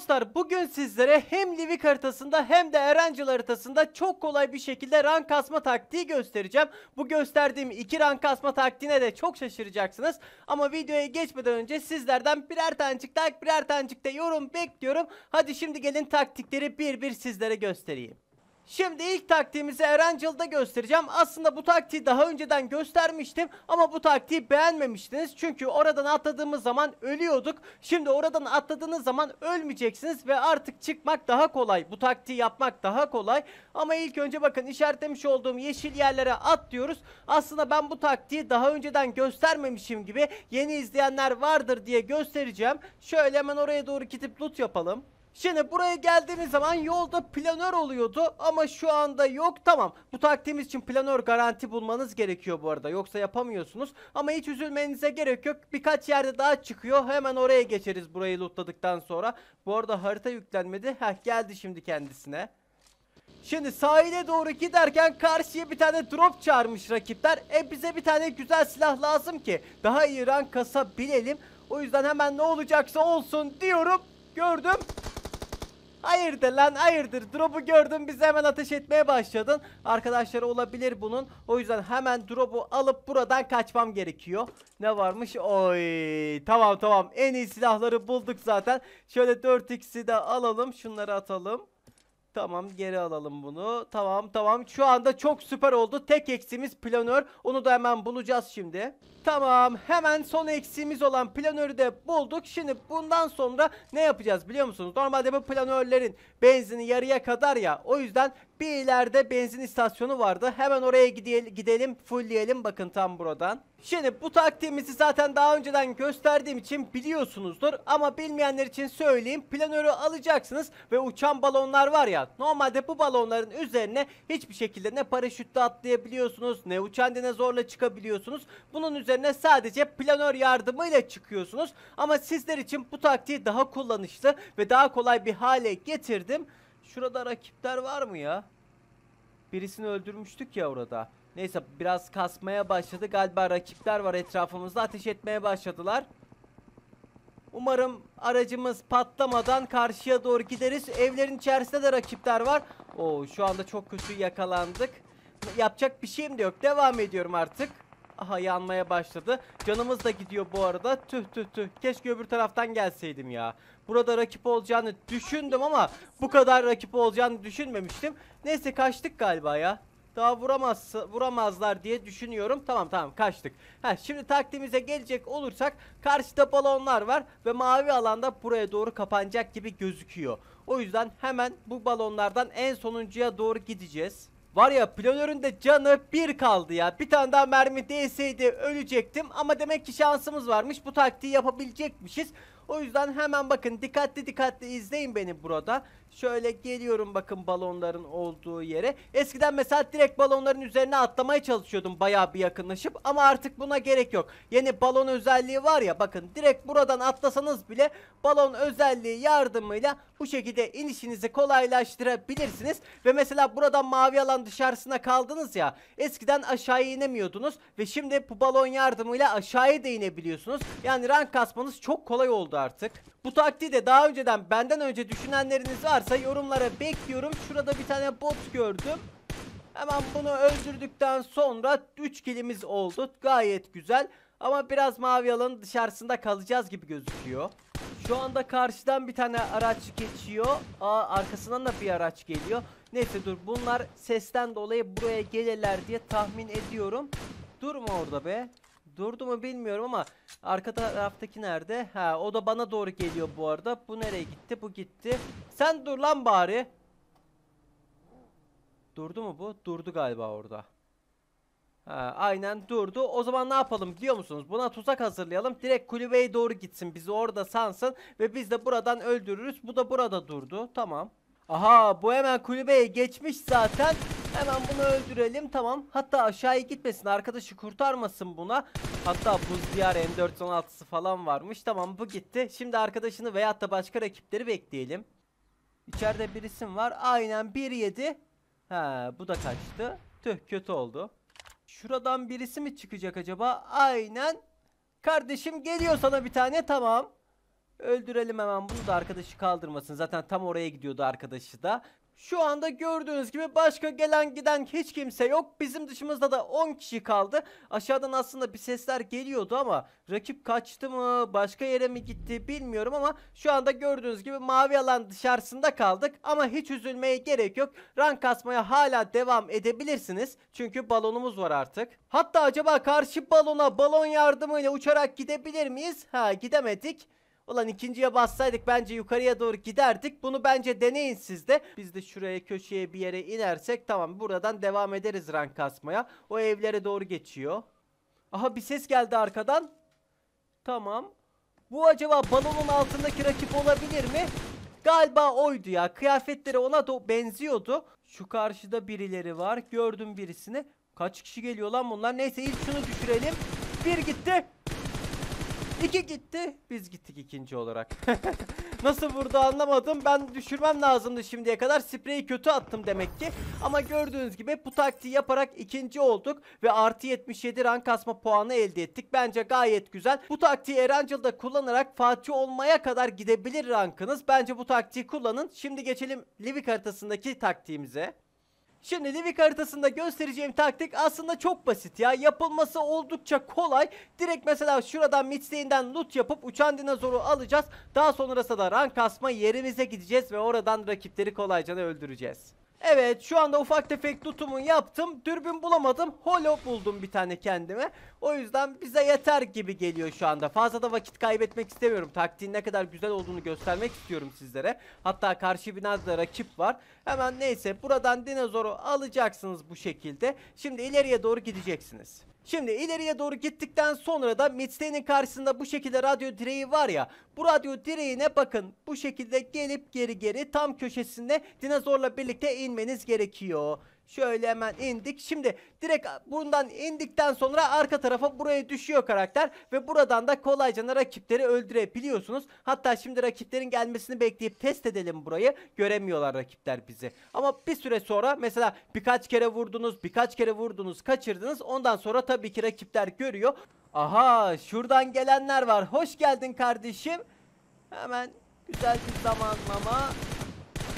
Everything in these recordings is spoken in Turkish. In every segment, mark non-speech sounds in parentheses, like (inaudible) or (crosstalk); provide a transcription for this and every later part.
Dostlar bugün sizlere hem Livik haritasında hem de Erencil haritasında çok kolay bir şekilde rank kasma taktiği göstereceğim. Bu gösterdiğim iki rank kasma taktiğine de çok şaşıracaksınız. Ama videoya geçmeden önce sizlerden birer tanecik like birer tanecik de yorum bekliyorum. Hadi şimdi gelin taktikleri bir bir sizlere göstereyim. Şimdi ilk taktiğimizi Erangel'da göstereceğim. Aslında bu taktiği daha önceden göstermiştim ama bu taktiği beğenmemiştiniz. Çünkü oradan atladığımız zaman ölüyorduk. Şimdi oradan atladığınız zaman ölmeyeceksiniz ve artık çıkmak daha kolay. Bu taktiği yapmak daha kolay. Ama ilk önce bakın işaretlemiş olduğum yeşil yerlere atlıyoruz. Aslında ben bu taktiği daha önceden göstermemişim gibi yeni izleyenler vardır diye göstereceğim. Şöyle hemen oraya doğru gidip loot yapalım. Şimdi buraya geldiğimiz zaman yolda planör oluyordu ama şu anda yok. Tamam bu taktiğimiz için planör garanti bulmanız gerekiyor bu arada yoksa yapamıyorsunuz. Ama hiç üzülmenize gerek yok. Birkaç yerde daha çıkıyor hemen oraya geçeriz burayı lootladıktan sonra. Bu arada harita yüklenmedi. Heh geldi şimdi kendisine. Şimdi sahile doğru giderken karşıya bir tane drop çağırmış rakipler. E bize bir tane güzel silah lazım ki daha iyi rank bilelim. O yüzden hemen ne olacaksa olsun diyorum. Gördüm. Hayırdır lan hayırdır drop'u gördün bize hemen ateş etmeye başladın. Arkadaşlar olabilir bunun. O yüzden hemen drop'u alıp buradan kaçmam gerekiyor. Ne varmış? Oy tamam tamam en iyi silahları bulduk zaten. Şöyle 4x'i de alalım şunları atalım. Tamam geri alalım bunu. Tamam tamam şu anda çok süper oldu. Tek eksimiz planör. Onu da hemen bulacağız şimdi. Tamam hemen son eksiğimiz olan planörü de bulduk. Şimdi bundan sonra ne yapacağız biliyor musunuz? Normalde bu planörlerin benzini yarıya kadar ya. O yüzden bir ileride benzin istasyonu vardı. Hemen oraya gidelim, fullleyelim bakın tam buradan. Şimdi bu taktiğimizi zaten daha önceden gösterdiğim için biliyorsunuzdur ama bilmeyenler için söyleyeyim. Planörü alacaksınız ve uçan balonlar var ya normalde bu balonların üzerine hiçbir şekilde ne paraşütle atlayabiliyorsunuz ne uçan dinozorla çıkabiliyorsunuz. Bunun üzerine sadece planör yardımıyla çıkıyorsunuz ama sizler için bu taktiği daha kullanışlı ve daha kolay bir hale getirdim. Şurada rakipler var mı ya? Birisini öldürmüştük ya orada. Neyse biraz kasmaya başladı. Galiba rakipler var etrafımızda. Ateş etmeye başladılar. Umarım aracımız patlamadan karşıya doğru gideriz. Evlerin içerisinde de rakipler var. Oo şu anda çok kötü yakalandık. Yapacak bir şeyim de yok. Devam ediyorum artık. Aha yanmaya başladı. Canımız da gidiyor bu arada. Tüh tüh tüh. Keşke öbür taraftan gelseydim ya. Burada rakip olacağını düşündüm ama bu kadar rakip olacağını düşünmemiştim. Neyse kaçtık galiba ya. Daha vuramaz, vuramazlar diye düşünüyorum. Tamam tamam kaçtık. Ha, şimdi taktiğimize gelecek olursak karşıda balonlar var ve mavi alanda buraya doğru kapanacak gibi gözüküyor. O yüzden hemen bu balonlardan en sonuncuya doğru gideceğiz. Var ya planörün de canı bir kaldı ya. Bir tane daha mermi değseydi ölecektim. Ama demek ki şansımız varmış. Bu taktiği yapabilecekmişiz. O yüzden hemen bakın dikkatli dikkatli izleyin beni burada. Şöyle geliyorum bakın balonların olduğu yere. Eskiden mesela direkt balonların üzerine atlamaya çalışıyordum bayağı bir yakınlaşıp ama artık buna gerek yok. Yeni balon özelliği var ya bakın direkt buradan atlasanız bile balon özelliği yardımıyla bu şekilde inişinizi kolaylaştırabilirsiniz. Ve mesela buradan mavi alan dışarısına kaldınız ya eskiden aşağıya inemiyordunuz ve şimdi bu balon yardımıyla aşağıya da inebiliyorsunuz. Yani rank kasmanız çok kolay oldu artık. Bu taktiği de daha önceden benden önce düşünenleriniz varsa yorumlara bekliyorum. Şurada bir tane bot gördüm. Hemen bunu öldürdükten sonra 3 kilimiz oldu. Gayet güzel. Ama biraz mavi alanın dışarısında kalacağız gibi gözüküyor. Şu anda karşıdan bir tane araç geçiyor. Aa, arkasından da bir araç geliyor. Neyse dur bunlar sesten dolayı buraya gelirler diye tahmin ediyorum. Durma orada be. Durdu mu bilmiyorum ama arka taraftaki nerede? Ha o da bana doğru geliyor bu arada. Bu nereye gitti? Bu gitti. Sen dur lan bari. Durdu mu bu? Durdu galiba orada. Ha, aynen durdu. O zaman ne yapalım biliyor musunuz? Buna tuzak hazırlayalım. Direkt kulübeye doğru gitsin. Bizi orada sansın. Ve biz de buradan öldürürüz. Bu da burada durdu. Tamam. Aha bu hemen kulübeye geçmiş zaten. Hemen bunu öldürelim tamam. Hatta aşağıya gitmesin arkadaşı kurtarmasın buna. Hatta buz diyar M416'sı falan varmış. Tamam bu gitti. Şimdi arkadaşını veyahut da başka rakipleri bekleyelim. İçeride birisi var. Aynen 1-7. Ha bu da kaçtı. Tüh kötü oldu. Şuradan birisi mi çıkacak acaba? Aynen. Kardeşim geliyor sana bir tane tamam. Öldürelim hemen bunu da arkadaşı kaldırmasın. Zaten tam oraya gidiyordu arkadaşı da. Şu anda gördüğünüz gibi başka gelen giden hiç kimse yok. Bizim dışımızda da 10 kişi kaldı. Aşağıdan aslında bir sesler geliyordu ama rakip kaçtı mı başka yere mi gitti bilmiyorum ama şu anda gördüğünüz gibi mavi alan dışarısında kaldık. Ama hiç üzülmeye gerek yok. Rank kasmaya hala devam edebilirsiniz. Çünkü balonumuz var artık. Hatta acaba karşı balona balon yardımıyla uçarak gidebilir miyiz? Ha gidemedik. Ulan ikinciye bassaydık bence yukarıya doğru giderdik. Bunu bence deneyin siz de. Biz de şuraya köşeye bir yere inersek tamam buradan devam ederiz rank kasmaya. O evlere doğru geçiyor. Aha bir ses geldi arkadan. Tamam. Bu acaba balonun altındaki rakip olabilir mi? Galiba oydu ya. Kıyafetleri ona da benziyordu. Şu karşıda birileri var. Gördüm birisini. Kaç kişi geliyor lan bunlar? Neyse ilk şunu düşürelim. Bir gitti. İki gitti. Biz gittik ikinci olarak. (laughs) Nasıl vurdu anlamadım. Ben düşürmem lazımdı şimdiye kadar. Spreyi kötü attım demek ki. Ama gördüğünüz gibi bu taktiği yaparak ikinci olduk. Ve artı 77 rank kasma puanı elde ettik. Bence gayet güzel. Bu taktiği Erancıl'da kullanarak Fatih olmaya kadar gidebilir rankınız. Bence bu taktiği kullanın. Şimdi geçelim Livik haritasındaki taktiğimize. Şimdi Livik haritasında göstereceğim taktik aslında çok basit ya. Yapılması oldukça kolay. Direkt mesela şuradan midsteğinden loot yapıp uçan dinozoru alacağız. Daha sonrasında da rank asma yerimize gideceğiz ve oradan rakipleri kolayca da öldüreceğiz. Evet şu anda ufak tefek tutumun yaptım. Dürbün bulamadım. Holo buldum bir tane kendime. O yüzden bize yeter gibi geliyor şu anda. Fazla da vakit kaybetmek istemiyorum. Taktiğin ne kadar güzel olduğunu göstermek istiyorum sizlere. Hatta karşı binada rakip var. Hemen neyse buradan dinozoru alacaksınız bu şekilde. Şimdi ileriye doğru gideceksiniz. Şimdi ileriye doğru gittikten sonra da Midstein'in karşısında bu şekilde radyo direği var ya. Bu radyo direğine bakın. Bu şekilde gelip geri geri tam köşesinde dinozorla birlikte inmeniz gerekiyor. Şöyle hemen indik. Şimdi direkt bundan indikten sonra arka tarafa buraya düşüyor karakter. Ve buradan da kolayca rakipleri öldürebiliyorsunuz. Hatta şimdi rakiplerin gelmesini bekleyip test edelim burayı. Göremiyorlar rakipler bizi. Ama bir süre sonra mesela birkaç kere vurdunuz, birkaç kere vurdunuz, kaçırdınız. Ondan sonra tabii ki rakipler görüyor. Aha şuradan gelenler var. Hoş geldin kardeşim. Hemen güzel bir zamanlama.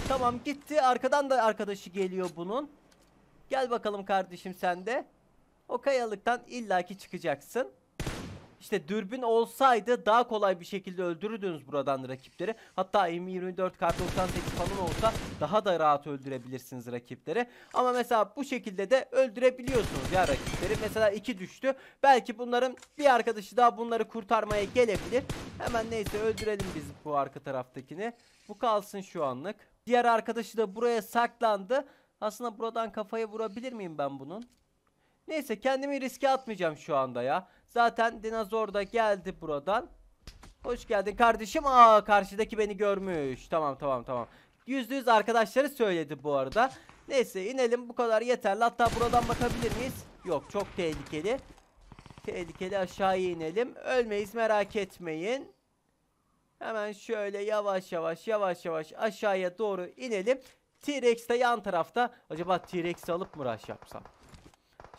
Tamam gitti. Arkadan da arkadaşı geliyor bunun. Gel bakalım kardeşim sen de. O kayalıktan illaki çıkacaksın. İşte dürbün olsaydı daha kolay bir şekilde öldürürdünüz buradan rakipleri. Hatta M24 kart 98 falan olsa daha da rahat öldürebilirsiniz rakipleri. Ama mesela bu şekilde de öldürebiliyorsunuz ya rakipleri. Mesela iki düştü. Belki bunların bir arkadaşı daha bunları kurtarmaya gelebilir. Hemen neyse öldürelim biz bu arka taraftakini. Bu kalsın şu anlık. Diğer arkadaşı da buraya saklandı. Aslında buradan kafaya vurabilir miyim ben bunun? Neyse kendimi riske atmayacağım şu anda ya. Zaten dinozor da geldi buradan. Hoş geldin kardeşim. Aa karşıdaki beni görmüş. Tamam tamam tamam. Yüzde yüz arkadaşları söyledi bu arada. Neyse inelim bu kadar yeterli. Hatta buradan bakabilir miyiz? Yok çok tehlikeli. Tehlikeli aşağıya inelim. Ölmeyiz merak etmeyin. Hemen şöyle yavaş yavaş yavaş yavaş aşağıya doğru inelim. T-Rex de yan tarafta. Acaba T-Rex'i alıp mı rush yapsam?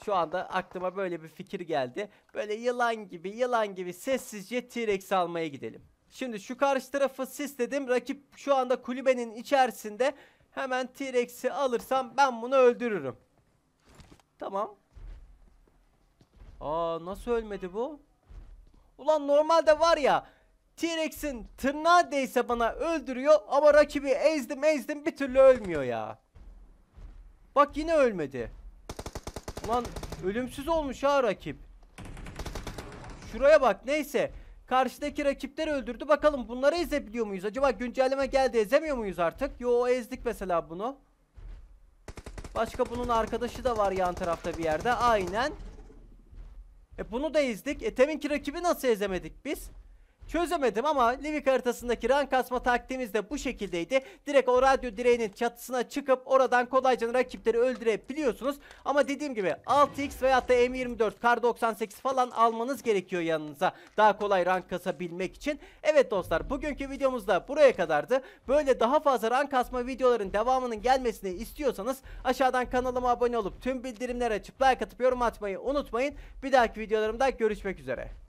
Şu anda aklıma böyle bir fikir geldi. Böyle yılan gibi yılan gibi sessizce T-Rex almaya gidelim. Şimdi şu karşı tarafı dedim Rakip şu anda kulübenin içerisinde. Hemen T-Rex'i alırsam ben bunu öldürürüm. Tamam. Aa nasıl ölmedi bu? Ulan normalde var ya T-Rex'in tırnağı değse bana öldürüyor ama rakibi ezdim ezdim bir türlü ölmüyor ya. Bak yine ölmedi. Lan ölümsüz olmuş ha rakip. Şuraya bak neyse. Karşıdaki rakipleri öldürdü. Bakalım bunları ezebiliyor muyuz? Acaba güncelleme geldi ezemiyor muyuz artık? Yo ezdik mesela bunu. Başka bunun arkadaşı da var yan tarafta bir yerde. Aynen. E bunu da ezdik. E teminki rakibi nasıl ezemedik biz? Çözemedim ama Livik haritasındaki rank asma taktiğimiz de bu şekildeydi. Direkt o radyo direğinin çatısına çıkıp oradan kolayca rakipleri öldürebiliyorsunuz. Ama dediğim gibi 6x veya da M24 kar 98 falan almanız gerekiyor yanınıza. Daha kolay rank kasabilmek için. Evet dostlar bugünkü videomuz da buraya kadardı. Böyle daha fazla rank asma videoların devamının gelmesini istiyorsanız aşağıdan kanalıma abone olup tüm bildirimlere açıp like atıp yorum atmayı unutmayın. Bir dahaki videolarımda görüşmek üzere.